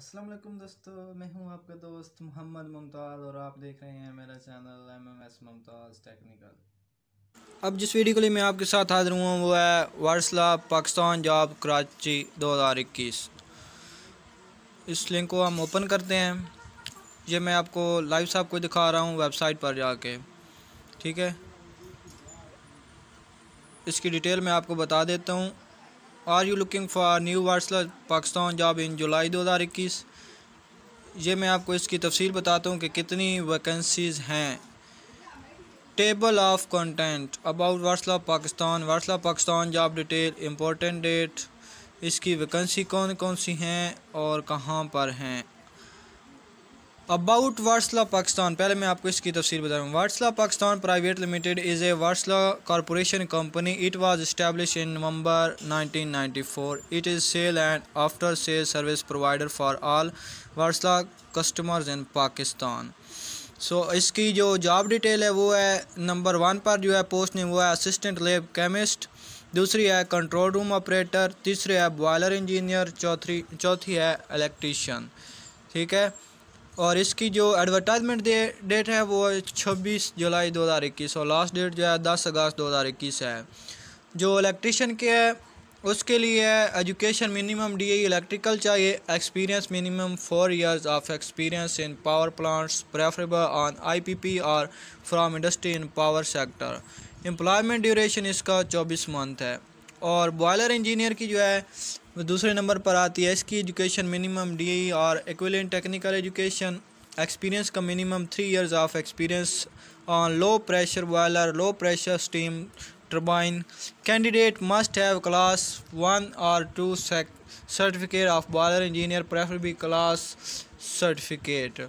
अस्सलाम वालेकुम दोस्तों मैं हूं आपका दोस्त मोहम्मद मुमताज़ और आप देख रहे हैं मेरा channel M M S Mumtaz technical अब जिस वीडियो के लिए मैं आपके साथ हाजिर हुआ वो है वर्सला पाकिस्तान जॉब कराची 2021 इस लिंक को हम ओपन करते हैं ये मैं आपको लाइव साहब को दिखा रहा हूँ वेबसाइट पर जाके ठीक है इसकी डिटेल मैं आपको बता देता हूँ are you looking for new Wartsila Pakistan job in July 2021 ये मैं आपको इसकी तफसील बताता हूँ कि कितनी वैकेंसीज़ हैं table of content about Wartsila Pakistan Wartsila Pakistan job detail important date इसकी वैकेंसी कौन कौन सी हैं और कहाँ पर हैं अबाउट वार्सला पाकिस्तान पहले मैं आपको इसकी तफसील बता रहा हूँ Wartsila Pakistan private limited is a Wartsila corporation company it was establish in November 1994 it is sale and after sale service provider for all Wartsila customers in Pakistan so so, इसकी जो जॉब डिटेल है वो है नंबर वन पर जो है post ने वो है असिस्टेंट लेब केमिस्ट दूसरी है कंट्रोल रूम ऑपरेटर तीसरी है बॉयलर इंजीनियर चौथी चौथी है इलेक्ट्रीशियन ठीक है और इसकी जो एडवर्टाइजमेंट दे, डेट है वो 26 जुलाई 2021 और लास्ट डेट जो है 10 अगस्त 2021 है जो इलेक्ट्रिशियन के है उसके लिए एजुकेशन मिनिमम डी इलेक्ट्रिकल चाहिए experience minimum four years of experience in power plants preferable on IPP और from industry in power sector employment duration इसका 24 मंथ है और बॉयलर इंजीनियर की जो है दूसरे नंबर पर आती है इसकी एजुकेशन मिनिमम डी और इक्वलिन टेक्निकल एजुकेशन एक्सपीरियंस का minimum three years of experience on low pressure boiler low pressure steam turbine. Candidate must have class 1 or certificate of of engineer prefer B class certificate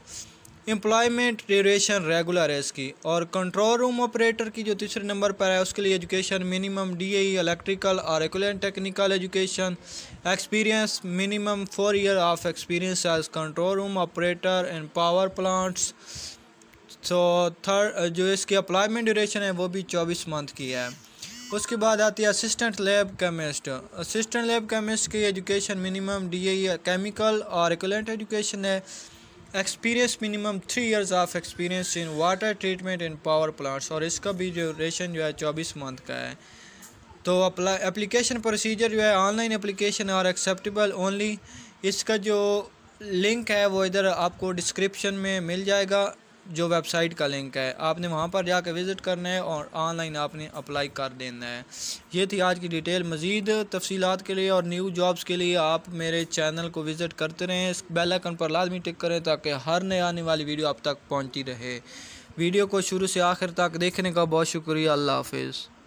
employment duration regular है इसकी और control room operator की जो तीसरे number पर है उसके लिए education minimum D E electrical और equivalent technical education experience minimum four year of experience as control room operator and power plants so third जो इसकी अप्लायमेंट ड्यूरेशन है वो भी चौबीस मंथ की है उसके बाद आती है assistant lab chemist assistant lab chemist की एजुकेशन मिनिमम डी केमिकल और एक्लेंट एजुकेशन है experience minimum three years of experience in water treatment in power plants और इसका भी ड्यूरेशन जो है चौबीस मंथ का है तो एप्लीकेशन प्रोसीजर जो है ऑनलाइन एप्लीकेशन और एक्सेप्टेबल ओनली इसका जो लिंक है वो इधर आपको डिस्क्रिप्शन में मिल जाएगा जो वेबसाइट का लिंक है आपने वहाँ पर जाकर विज़िट करना है और ऑनलाइन आपने अप्लाई कर देना है ये थी आज की डिटेल मज़ीद तफसीत के लिए और न्यू जॉब्स के लिए आप मेरे चैनल को विज़िट करते रहें इस बेल आइकन पर लाजमी टिक करें ताकि हर नए आने वाली वीडियो आप तक पहुँचती रहे वीडियो को शुरू से आखिर तक देखने का बहुत शुक्रिया अल्लाह हाफिज़